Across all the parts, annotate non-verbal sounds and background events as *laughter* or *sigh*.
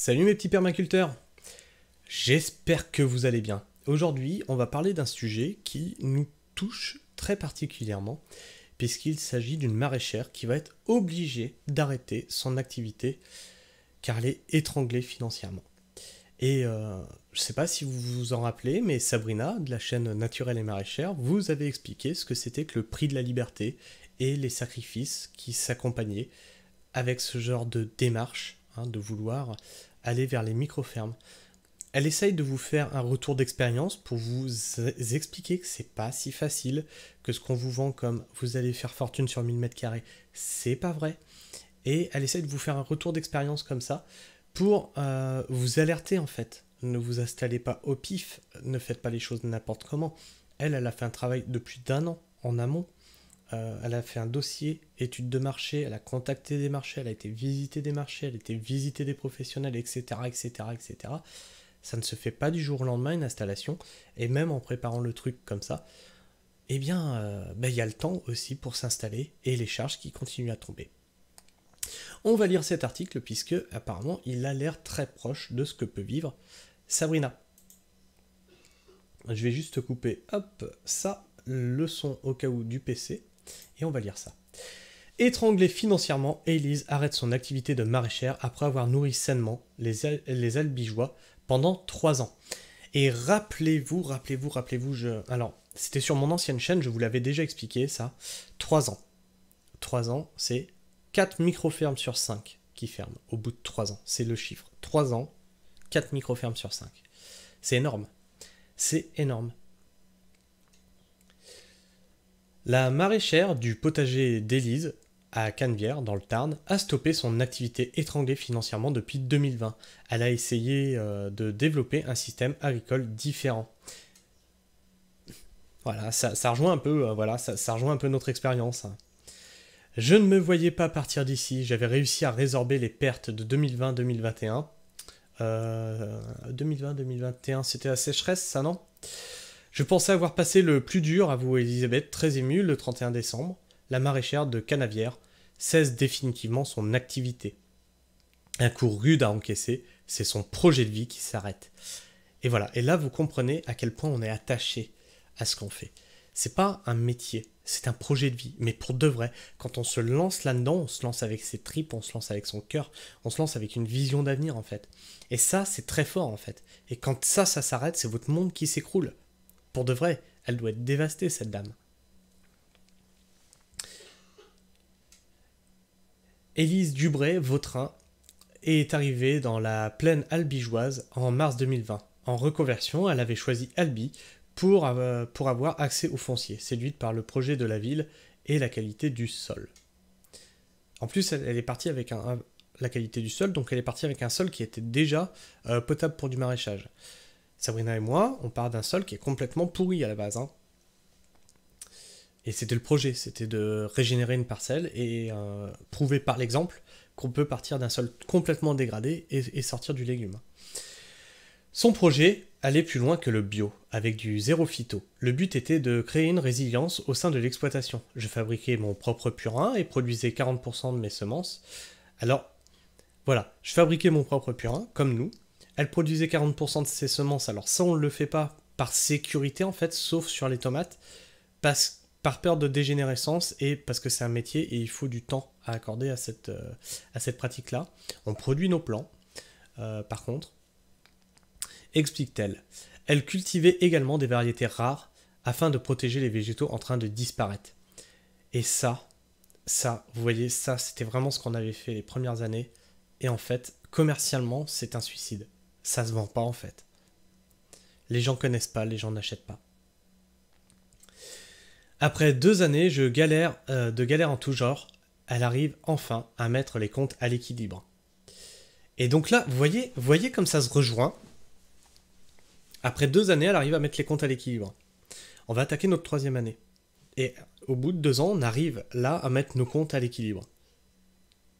Salut mes petits permaculteurs J'espère que vous allez bien. Aujourd'hui, on va parler d'un sujet qui nous touche très particulièrement, puisqu'il s'agit d'une maraîchère qui va être obligée d'arrêter son activité car elle est étranglée financièrement. Et euh, je ne sais pas si vous vous en rappelez, mais Sabrina, de la chaîne Naturelle et Maraîchère, vous avait expliqué ce que c'était que le prix de la liberté et les sacrifices qui s'accompagnaient avec ce genre de démarche Hein, de vouloir aller vers les micro-fermes. Elle essaye de vous faire un retour d'expérience pour vous e-, expliquer que c'est pas si facile, que ce qu'on vous vend comme vous allez faire fortune sur 1000 m2, c'est pas vrai. Et elle essaye de vous faire un retour d'expérience comme ça pour euh, vous alerter en fait. Ne vous installez pas au pif, ne faites pas les choses n'importe comment. Elle, elle a fait un travail depuis d'un an en amont euh, elle a fait un dossier études de marché, elle a contacté des marchés, elle a été visiter des marchés, elle a été visiter des professionnels, etc., etc., etc. Ça ne se fait pas du jour au lendemain une installation, et même en préparant le truc comme ça, eh bien, euh, ben, il y a le temps aussi pour s'installer et les charges qui continuent à tomber. On va lire cet article puisque apparemment il a l'air très proche de ce que peut vivre Sabrina. Je vais juste couper, ça, le son au cas où du PC. Et on va lire ça. Étranglée financièrement, Elise arrête son activité de maraîchère après avoir nourri sainement les, les albigeois pendant 3 ans. Et rappelez-vous, rappelez-vous, rappelez-vous, je... alors c'était sur mon ancienne chaîne, je vous l'avais déjà expliqué ça, 3 ans. 3 ans, c'est 4 micro-fermes sur 5 qui ferment au bout de 3 ans. C'est le chiffre. 3 ans, 4 micro-fermes sur 5. C'est énorme. C'est énorme. La maraîchère du potager d'Élise, à Canvière, dans le Tarn, a stoppé son activité étranglée financièrement depuis 2020. Elle a essayé euh, de développer un système agricole différent. Voilà, ça, rejoint un peu, euh, voilà, ça, rejoint un peu notre expérience. Je ne me voyais pas partir d'ici. J'avais réussi à résorber les pertes de 2020-2021. 2020-2021, euh, c'était la sécheresse, ça non je pensais avoir passé le plus dur, à vous, Elisabeth, très émue, le 31 décembre. La maraîchère de Canavière cesse définitivement son activité. Un coup rude à encaisser, c'est son projet de vie qui s'arrête. Et voilà, et là vous comprenez à quel point on est attaché à ce qu'on fait. C'est pas un métier, c'est un projet de vie. Mais pour de vrai, quand on se lance là-dedans, on se lance avec ses tripes, on se lance avec son cœur, on se lance avec une vision d'avenir en fait. Et ça, c'est très fort en fait. Et quand ça, ça s'arrête, c'est votre monde qui s'écroule. Pour de vrai, elle doit être dévastée, cette dame. Élise Dubray Vautrin, est arrivée dans la plaine albigeoise en mars 2020. En reconversion, elle avait choisi Albi pour, euh, pour avoir accès au foncier, séduite par le projet de la ville et la qualité du sol. En plus, elle, est partie avec un, la qualité du sol, donc elle est partie avec un sol qui était déjà euh, potable pour du maraîchage. Sabrina et moi, on part d'un sol qui est complètement pourri à la base. Hein. Et c'était le projet, c'était de régénérer une parcelle et euh, prouver par l'exemple qu'on peut partir d'un sol complètement dégradé et, et, sortir du légume. Son projet allait plus loin que le bio, avec du zéro phyto. Le but était de créer une résilience au sein de l'exploitation. Je fabriquais mon propre purin et produisais 40% de mes semences. Alors, voilà, je fabriquais mon propre purin, comme nous, elle produisait 40% de ses semences. Alors ça, on ne le fait pas par sécurité, en fait, sauf sur les tomates, parce, par peur de dégénérescence et parce que c'est un métier et il faut du temps à accorder à cette, euh, à cette pratique-là. On produit nos plants, euh, par contre. Explique-t-elle. Elle cultivait également des variétés rares afin de protéger les végétaux en train de disparaître. Et ça, ça, vous voyez, ça, c'était vraiment ce qu'on avait fait les premières années. Et en fait, commercialement, c'est un suicide ça se vend pas en fait. Les gens connaissent pas, les gens n'achètent pas. Après deux années je galère, euh, de galère en tout genre, elle arrive enfin à mettre les comptes à l'équilibre. Et donc là, vous voyez, voyez comme ça se rejoint. Après deux années, elle arrive à mettre les comptes à l'équilibre. On va attaquer notre troisième année. Et au bout de deux ans, on arrive là à mettre nos comptes à l'équilibre.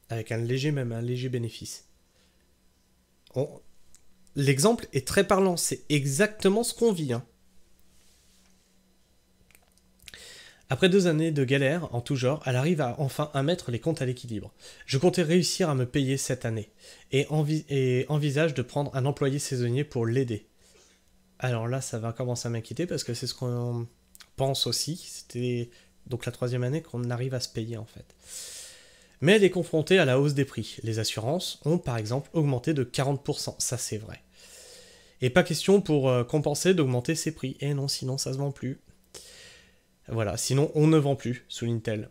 Avec un léger, même un léger bénéfice. On, L'exemple est très parlant, c'est exactement ce qu'on vit. Hein. Après deux années de galère en tout genre, elle arrive à enfin à mettre les comptes à l'équilibre. Je comptais réussir à me payer cette année et, et envisage de prendre un employé saisonnier pour l'aider. Alors là, ça va commencer à m'inquiéter parce que c'est ce qu'on pense aussi. C'était donc la troisième année qu'on arrive à se payer en fait. Mais elle est confrontée à la hausse des prix. Les assurances ont par exemple augmenté de 40%, ça c'est vrai. Et pas question pour euh, compenser d'augmenter ses prix. Et eh non, sinon ça se vend plus. Voilà, sinon on ne vend plus, souligne-t-elle.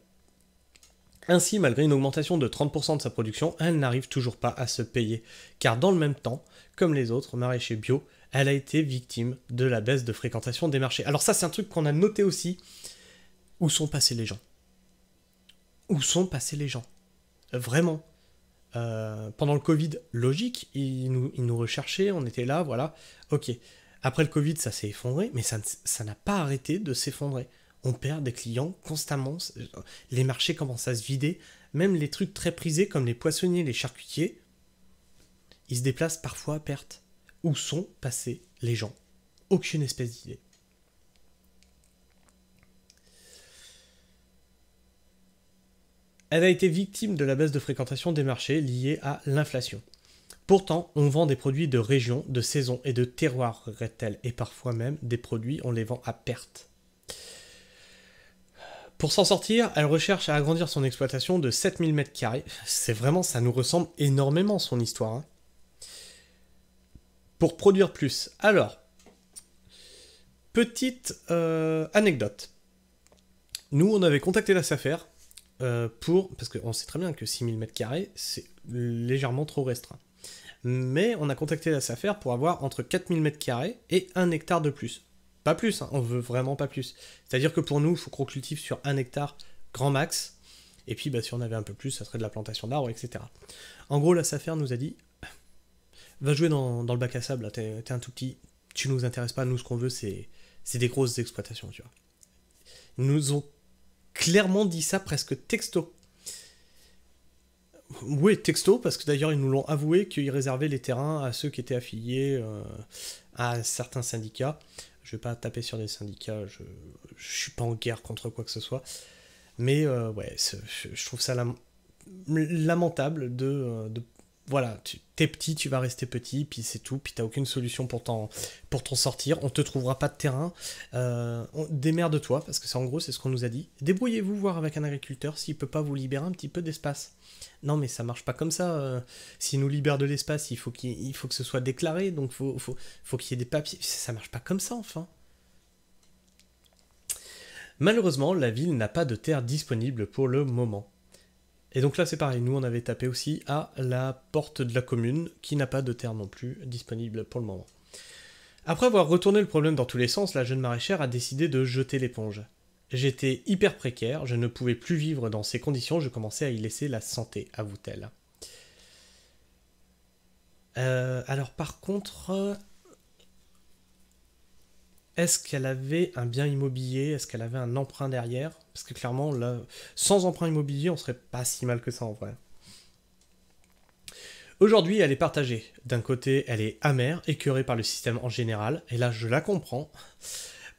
Ainsi, malgré une augmentation de 30% de sa production, elle n'arrive toujours pas à se payer, car dans le même temps, comme les autres maraîchers bio, elle a été victime de la baisse de fréquentation des marchés. Alors ça, c'est un truc qu'on a noté aussi. Où sont passés les gens Où sont passés les gens Vraiment euh, pendant le Covid, logique, ils nous, recherchaient, on était là, voilà. Ok. Après le Covid, ça s'est effondré, mais ça n'a pas arrêté de s'effondrer. On perd des clients constamment, les marchés commencent à se vider, même les trucs très prisés comme les poissonniers, les charcutiers, ils se déplacent parfois à perte. Où sont passés les gens Aucune espèce d'idée. Elle a été victime de la baisse de fréquentation des marchés liée à l'inflation. Pourtant, on vend des produits de région, de saison et de terroir, regrette elle et parfois même des produits, on les vend à perte. Pour s'en sortir, elle recherche à agrandir son exploitation de 7000 m2. C'est vraiment, ça nous ressemble énormément son histoire. Hein. Pour produire plus. Alors, petite euh, anecdote. Nous, on avait contacté la SAFER euh, pour. Parce qu'on sait très bien que 6000 m, c'est légèrement trop restreint. Mais on a contacté la SAFER pour avoir entre 4000 m et 1 hectare de plus. Pas plus, hein, on veut vraiment pas plus. C'est-à-dire que pour nous, il faut qu'on cultive sur 1 hectare grand max. Et puis, bah, si on avait un peu plus, ça serait de la plantation d'arbres, etc. En gros, la SAFER nous a dit Va jouer dans, le bac à sable, t'es un tout petit, tu nous intéresses pas, nous, ce qu'on veut, c'est des grosses exploitations, tu vois. nous ont clairement dit ça presque texto. Oui, texto, parce que d'ailleurs ils nous l'ont avoué qu'ils réservaient les terrains à ceux qui étaient affiliés euh, à certains syndicats. Je vais pas taper sur des syndicats, je, ne suis pas en guerre contre quoi que ce soit. Mais euh, ouais, je trouve ça lamentable de euh, voilà, tu t'es petit, tu vas rester petit, puis c'est tout, puis t'as aucune solution pour t'en pour t'en sortir. On te trouvera pas de terrain. Démerde-toi euh, parce que c'est en gros c'est ce qu'on nous a dit. Débrouillez-vous voir avec un agriculteur s'il peut pas vous libérer un petit peu d'espace. Non mais ça marche pas comme ça. Euh. s'il nous libère de l'espace, il faut qu'il faut que ce soit déclaré, donc faut faut faut qu'il y ait des papiers. Ça marche pas comme ça enfin. Malheureusement, la ville n'a pas de terre disponible pour le moment. Et donc là, c'est pareil, nous on avait tapé aussi à la porte de la commune, qui n'a pas de terre non plus disponible pour le moment. Après avoir retourné le problème dans tous les sens, la jeune maraîchère a décidé de jeter l'éponge. J'étais hyper précaire, je ne pouvais plus vivre dans ces conditions, je commençais à y laisser la santé, avoue-t-elle. Euh, alors par contre, est-ce qu'elle avait un bien immobilier Est-ce qu'elle avait un emprunt derrière Parce que clairement, là, sans emprunt immobilier, on serait pas si mal que ça en vrai. Aujourd'hui, elle est partagée. D'un côté, elle est amère, écœurée par le système en général, et là, je la comprends,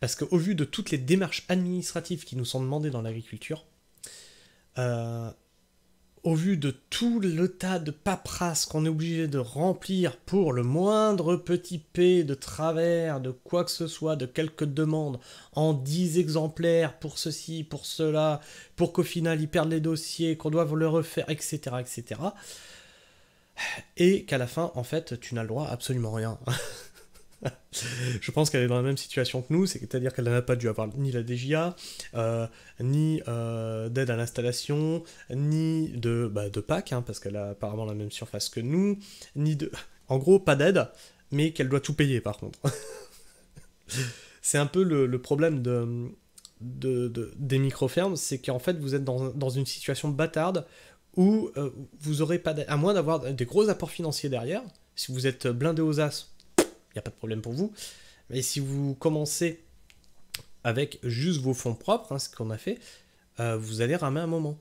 parce qu'au vu de toutes les démarches administratives qui nous sont demandées dans l'agriculture, euh, au vu de tout le tas de paperasse qu'on est obligé de remplir pour le moindre petit P de travers, de quoi que ce soit, de quelques demandes en 10 exemplaires pour ceci, pour cela, pour qu'au final ils perdent les dossiers, qu'on doive le refaire, etc. etc. Et qu'à la fin, en fait, tu n'as le droit à absolument rien. *laughs* *laughs* je pense qu'elle est dans la même situation que nous, c'est-à-dire qu'elle n'a pas dû avoir ni la DGA, euh, ni euh, d'aide à l'installation, ni de, bah, de PAC, hein, parce qu'elle a apparemment la même surface que nous, ni de... En gros, pas d'aide, mais qu'elle doit tout payer par contre. *laughs* c'est un peu le, problème de, de, des micro-fermes, c'est qu'en fait vous êtes dans, dans une situation bâtarde où euh, vous aurez pas d'aide, à moins d'avoir des gros apports financiers derrière, si vous êtes blindé aux as, pas de problème pour vous. Mais si vous commencez avec juste vos fonds propres, hein, ce qu'on a fait, euh, vous allez ramer un moment.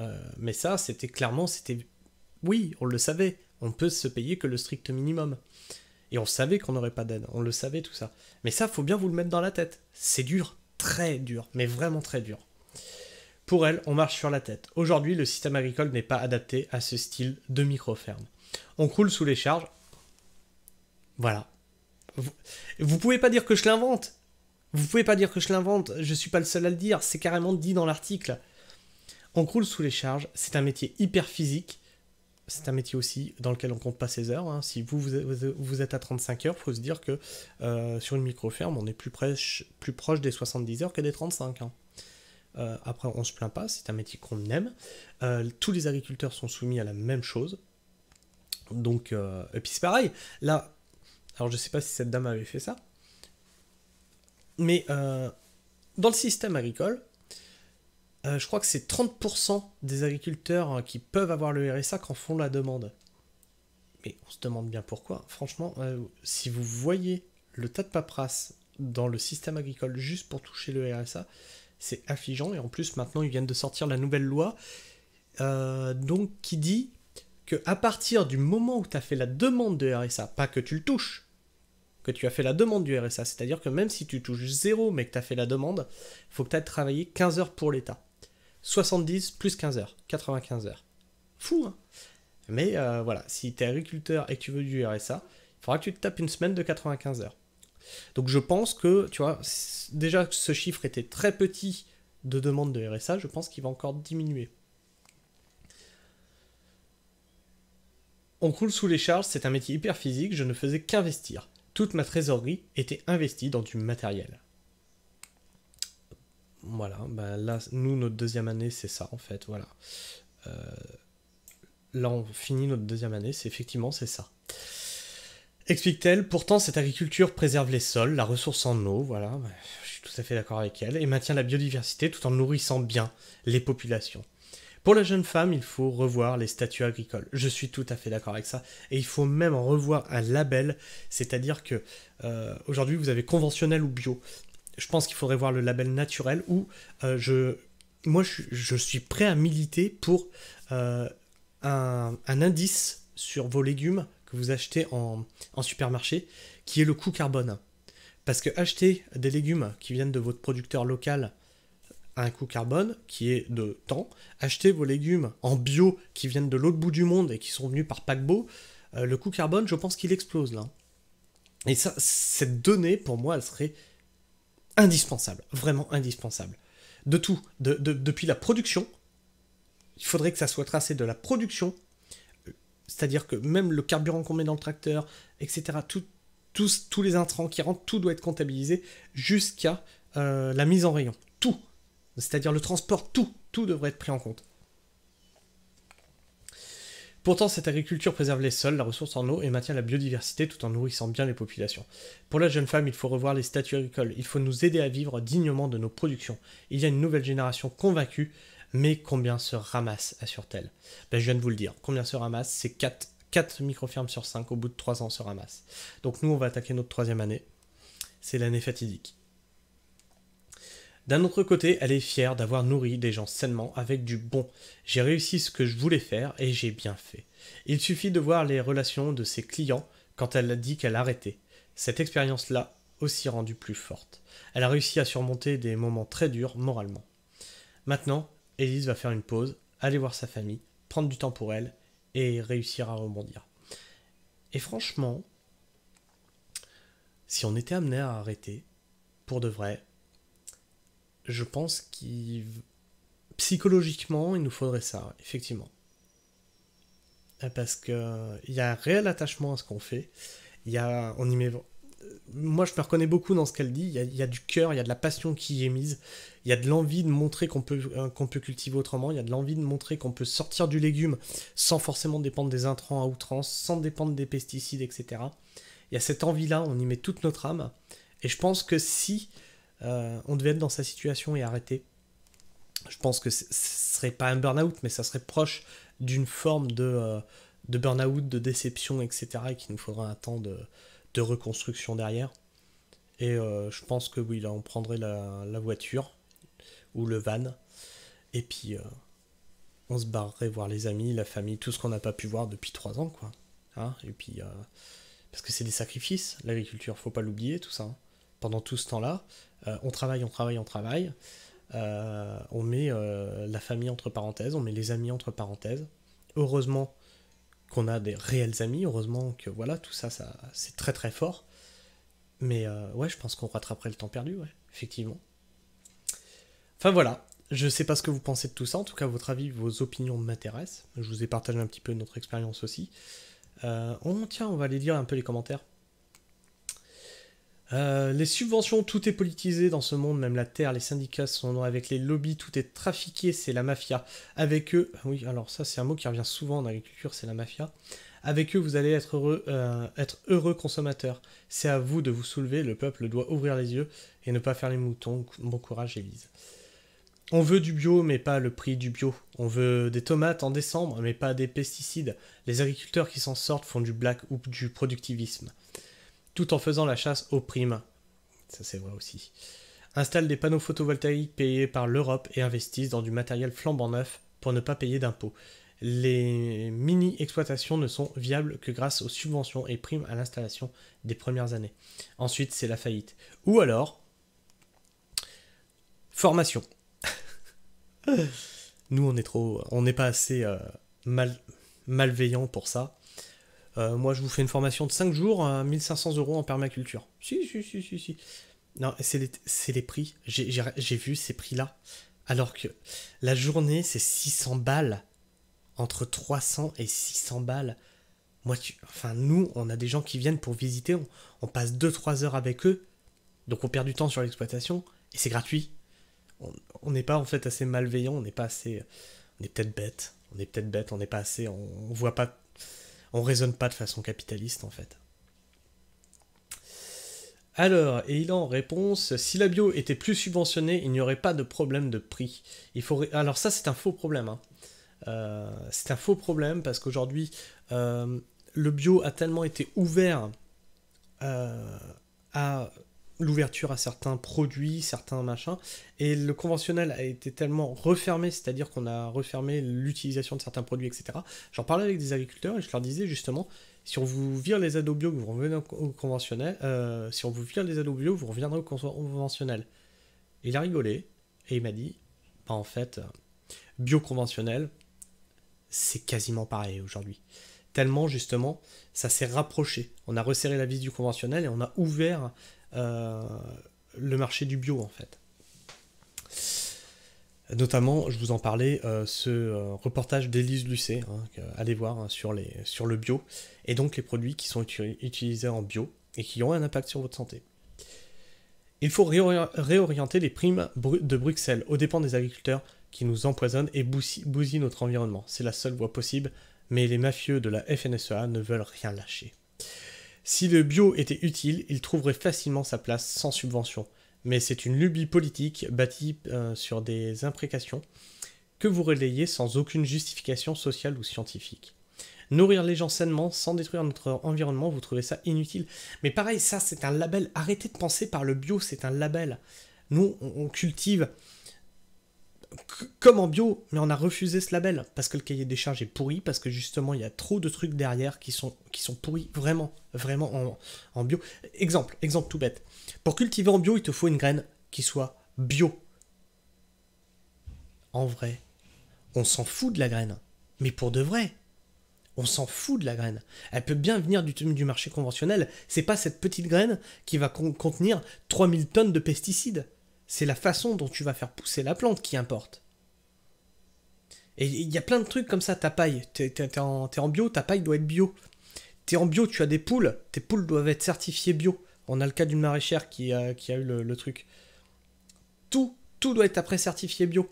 Euh, mais ça, c'était clairement, c'était... Oui, on le savait, on peut se payer que le strict minimum. Et on savait qu'on n'aurait pas d'aide, on le savait tout ça. Mais ça, faut bien vous le mettre dans la tête. C'est dur, très dur, mais vraiment très dur. Pour elle, on marche sur la tête. Aujourd'hui, le système agricole n'est pas adapté à ce style de micro-ferme. On croule sous les charges. Voilà. Vous, pouvez pas dire que je l'invente. Vous pouvez pas dire que je l'invente. Je suis pas le seul à le dire. C'est carrément dit dans l'article. On croule sous les charges. C'est un métier hyper physique. C'est un métier aussi dans lequel on compte pas ses heures. Hein. Si vous, vous, êtes à 35 heures, faut se dire que euh, sur une micro-ferme, on est plus, plus proche des 70 heures que des 35. Hein. Euh, après, on se plaint pas, c'est un métier qu'on aime. Euh, tous les agriculteurs sont soumis à la même chose. Donc, et puis c'est pareil, là, alors je ne sais pas si cette dame avait fait ça. Mais euh, dans le système agricole, euh, je crois que c'est 30% des agriculteurs hein, qui peuvent avoir le RSA en font la demande. Mais on se demande bien pourquoi. Franchement, euh, si vous voyez le tas de paperasse dans le système agricole juste pour toucher le RSA, c'est affligeant. Et en plus, maintenant, ils viennent de sortir la nouvelle loi donc qui dit qu'à partir du moment où tu as fait la demande de RSA, pas que tu le touches, que tu as fait la demande du RSA. C'est-à-dire que même si tu touches zéro mais que tu as fait la demande, il faut que tu aies travaillé 15 heures pour l'État. 70 plus 15 heures, 95 heures. Fou, hein Mais euh, voilà, si tu es agriculteur et que tu veux du RSA, il faudra que tu te tapes une semaine de 95 heures. Donc je pense que, tu vois, déjà que ce chiffre était très petit de demande de RSA, je pense qu'il va encore diminuer. On coule sous les charges, c'est un métier hyper physique, je ne faisais qu'investir toute ma trésorerie était investie dans du matériel. Voilà, bah là, nous, notre deuxième année, c'est ça, en fait, voilà. Euh, là, on finit notre deuxième année, c'est effectivement, c'est ça. Explique-t-elle, pourtant, cette agriculture préserve les sols, la ressource en eau, voilà, bah, je suis tout à fait d'accord avec elle, et maintient la biodiversité tout en nourrissant bien les populations. Pour la jeune femme, il faut revoir les statuts agricoles. Je suis tout à fait d'accord avec ça. Et il faut même revoir un label, c'est-à-dire que euh, aujourd'hui vous avez conventionnel ou bio. Je pense qu'il faudrait voir le label naturel Ou euh, je, moi je, suis prêt à militer pour euh, un, indice sur vos légumes que vous achetez en, en supermarché qui est le coût carbone. Parce que acheter des légumes qui viennent de votre producteur local un coût carbone qui est de temps. acheter vos légumes en bio qui viennent de l'autre bout du monde et qui sont venus par paquebot. Euh, le coût carbone, je pense qu'il explose là. Et ça, cette donnée, pour moi, elle serait indispensable, vraiment indispensable. De tout, depuis la production, il faudrait que ça soit tracé de la production, euh, c'est-à-dire que même le carburant qu'on met dans le tracteur, etc., tous, tous les intrants qui rentrent, tout doit être comptabilisé jusqu'à euh, la mise en rayon. Tout, c'est-à-dire le transport, tout, tout devrait être pris en compte. Pourtant, cette agriculture préserve les sols, la ressource en eau et maintient la biodiversité tout en nourrissant bien les populations. Pour la jeune femme, il faut revoir les statuts agricoles. Il faut nous aider à vivre dignement de nos productions. Il y a une nouvelle génération convaincue, mais combien se ramasse, assure-t-elle ben, Je viens de vous le dire. Combien se ramasse C'est 4, 4 micro-fermes sur 5 au bout de 3 ans se ramassent. Donc nous, on va attaquer notre troisième année. C'est l'année fatidique. D'un autre côté, elle est fière d'avoir nourri des gens sainement avec du bon. J'ai réussi ce que je voulais faire et j'ai bien fait. Il suffit de voir les relations de ses clients quand elle a dit qu'elle arrêtait. Cette expérience-là aussi rendue plus forte. Elle a réussi à surmonter des moments très durs moralement. Maintenant, Elise va faire une pause, aller voir sa famille, prendre du temps pour elle et réussir à rebondir. Et franchement, si on était amené à arrêter, pour de vrai, je pense qu'il. Psychologiquement, il nous faudrait ça, effectivement. Euh, parce que il y a un réel attachement à ce qu'on fait. Il y a, on y met. Moi, je me reconnais beaucoup dans ce qu'elle dit. Il y, a, du cœur, il y a de la passion qui y est mise. Il y a de l'envie de montrer qu'on peut, euh, qu'on peut cultiver autrement. Il y a de l'envie de montrer qu'on peut sortir du légume sans forcément dépendre des intrants à outrance, sans dépendre des pesticides, etc. Il y a cette envie-là. On y met toute notre âme. Et je pense que si euh, on devait être dans sa situation et arrêter. Je pense que ce serait pas un burn-out, mais ça serait proche d'une forme de, euh, de burn-out, de déception, etc. et qu'il nous faudra un temps de, reconstruction derrière. Et euh, je pense que oui, là, on prendrait la, voiture ou le van. Et puis, on se barrerait voir les amis, la famille, tout ce qu'on n'a pas pu voir depuis trois ans, quoi. Hein, et puis, parce que c'est des sacrifices, l'agriculture, faut pas l'oublier, tout ça. Hein. pendant tout ce temps-là, euh, on travaille, on travaille, on travaille. Euh, on met euh, la famille entre parenthèses, on met les amis entre parenthèses. Heureusement qu'on a des réels amis, heureusement que voilà, tout ça, ça c'est très très fort. Mais ouais, je pense qu'on rattraperait le temps perdu, effectivement. Enfin voilà, je sais pas ce que vous pensez de tout ça, en tout cas votre avis, vos opinions m'intéressent. Je vous ai partagé un petit peu notre expérience aussi. Euh, on tient, on va aller lire un peu les commentaires. Euh, les subventions, tout est politisé dans ce monde, même la terre, les syndicats sont avec les lobbies, tout est trafiqué, c'est la mafia. Avec eux, oui, alors ça c'est un mot qui revient souvent en agriculture, c'est la mafia. Avec eux, vous allez être heureux, consommateurs. être heureux consommateur. C'est à vous de vous soulever, le peuple doit ouvrir les yeux et ne pas faire les moutons. Bon courage, Élise. On veut du bio, mais pas le prix du bio. On veut des tomates en décembre, mais pas des pesticides. Les agriculteurs qui s'en sortent font du black ou du productivisme tout en faisant la chasse aux primes. Ça c'est vrai aussi. Installent des panneaux photovoltaïques payés par l'Europe et investissent dans du matériel flambant neuf pour ne pas payer d'impôts. Les mini-exploitations ne sont viables que grâce aux subventions et primes à l'installation des premières années. Ensuite, c'est la faillite. Ou alors, formation. *laughs* Nous, on est trop, on n'est pas assez euh, malveillant pour ça. Euh, moi, je vous fais une formation de 5 jours à 1500 euros en permaculture. Si, si, si, si, si. Non, c'est les, prix. J'ai vu ces prix-là. Alors que la journée, c'est 600 balles. Entre 300 et 600 balles. Moi, tu, enfin, nous, on a des gens qui viennent pour visiter. On, passe 2-3 heures avec eux. Donc, on perd du temps sur l'exploitation. Et c'est gratuit. On n'est pas en fait assez malveillant. On n'est pas assez. On est peut-être bête. On est peut-être bête. On n'est pas assez. On, on voit pas on raisonne pas de façon capitaliste en fait. Alors, et il en réponse, si la bio était plus subventionnée, il n'y aurait pas de problème de prix. Il Alors ça, c'est un faux problème. Hein. Euh, c'est un faux problème parce qu'aujourd'hui, euh, le bio a tellement été ouvert euh, à l'ouverture à certains produits, certains machins. Et le conventionnel a été tellement refermé, c'est-à-dire qu'on a refermé l'utilisation de certains produits, etc. J'en parlais avec des agriculteurs et je leur disais justement, si on vous vire les ados bio, vous revenez au conventionnel, euh, si on vous vire les ados bio, vous reviendrez au conventionnel. Il a rigolé et il m'a dit, bah, en fait, bio conventionnel, c'est quasiment pareil aujourd'hui tellement justement ça s'est rapproché. On a resserré la vis du conventionnel et on a ouvert euh, le marché du bio en fait. Notamment, je vous en parlais, euh, ce euh, reportage d'Élise Lucet, hein, allez voir hein, sur, le bio, et donc les produits qui sont utilisés en bio et qui ont un impact sur votre santé. Il faut réorienter les primes de Bruxelles aux dépens des agriculteurs qui nous empoisonnent et bousillent notre environnement. C'est la seule voie possible, mais les mafieux de la FNSEA ne veulent rien lâcher. Si le bio était utile, il trouverait facilement sa place sans subvention. Mais c'est une lubie politique bâtie euh, sur des imprécations que vous relayez sans aucune justification sociale ou scientifique. Nourrir les gens sainement sans détruire notre environnement, vous trouvez ça inutile. Mais pareil, ça c'est un label. Arrêtez de penser par le bio, c'est un label. Nous, on, cultive comme en bio, mais on a refusé ce label parce que le cahier des charges est pourri, parce que justement il y a trop de trucs derrière qui sont, qui sont pourris, vraiment, vraiment en, bio. Exemple, exemple tout bête. Pour cultiver en bio, il te faut une graine qui soit bio. En vrai, on s'en fout de la graine, mais pour de vrai, on s'en fout de la graine. Elle peut bien venir du, du marché conventionnel. C'est pas cette petite graine qui va contenir 3000 tonnes de pesticides. C'est la façon dont tu vas faire pousser la plante qui importe. Et il y a plein de trucs comme ça, ta paille. T'es en, en, bio, ta paille doit être bio. T'es en bio, tu as des poules, tes poules doivent être certifiées bio. On a le cas d'une maraîchère qui a, qui a eu le, truc. Tout, tout doit être après certifié bio.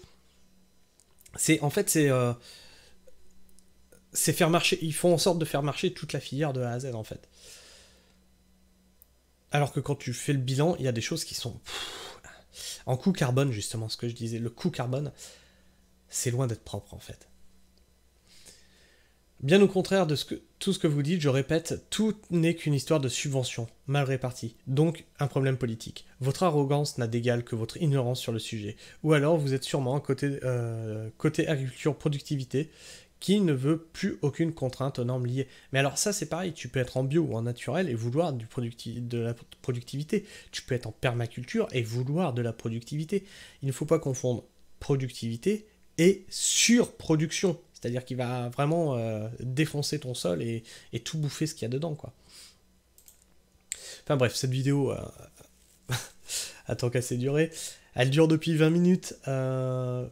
C'est, en fait, c'est, euh, c'est faire marcher. Ils font en sorte de faire marcher toute la filière de A à Z, en fait. Alors que quand tu fais le bilan, il y a des choses qui sont en coût carbone, justement, ce que je disais, le coût carbone, c'est loin d'être propre en fait. Bien au contraire de ce que, tout ce que vous dites, je répète, tout n'est qu'une histoire de subvention, mal répartie, donc un problème politique. Votre arrogance n'a d'égal que votre ignorance sur le sujet. Ou alors vous êtes sûrement côté, euh, côté agriculture-productivité qui ne veut plus aucune contrainte aux normes liées. Mais alors ça c'est pareil, tu peux être en bio ou en naturel et vouloir du de la productivité. Tu peux être en permaculture et vouloir de la productivité. Il ne faut pas confondre productivité et surproduction. C'est-à-dire qu'il va vraiment euh, défoncer ton sol et, tout bouffer ce qu'il y a dedans. quoi. Enfin bref, cette vidéo... Euh, *laughs* a tant qu'à ses durées. Elle dure depuis 20 minutes. Euh,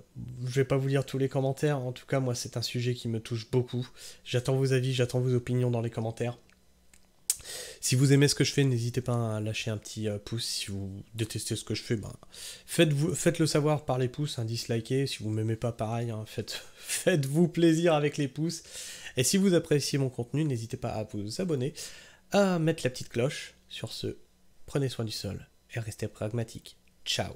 je vais pas vous lire tous les commentaires. En tout cas, moi, c'est un sujet qui me touche beaucoup. J'attends vos avis, j'attends vos opinions dans les commentaires. Si vous aimez ce que je fais, n'hésitez pas à lâcher un petit euh, pouce. Si vous détestez ce que je fais, ben, faites faites-le savoir par les pouces, un hein, dislikez. Si vous m'aimez pas, pareil, hein, faites, *laughs* faites-vous plaisir avec les pouces. Et si vous appréciez mon contenu, n'hésitez pas à vous abonner, à mettre la petite cloche. Sur ce, prenez soin du sol et restez pragmatique. Ciao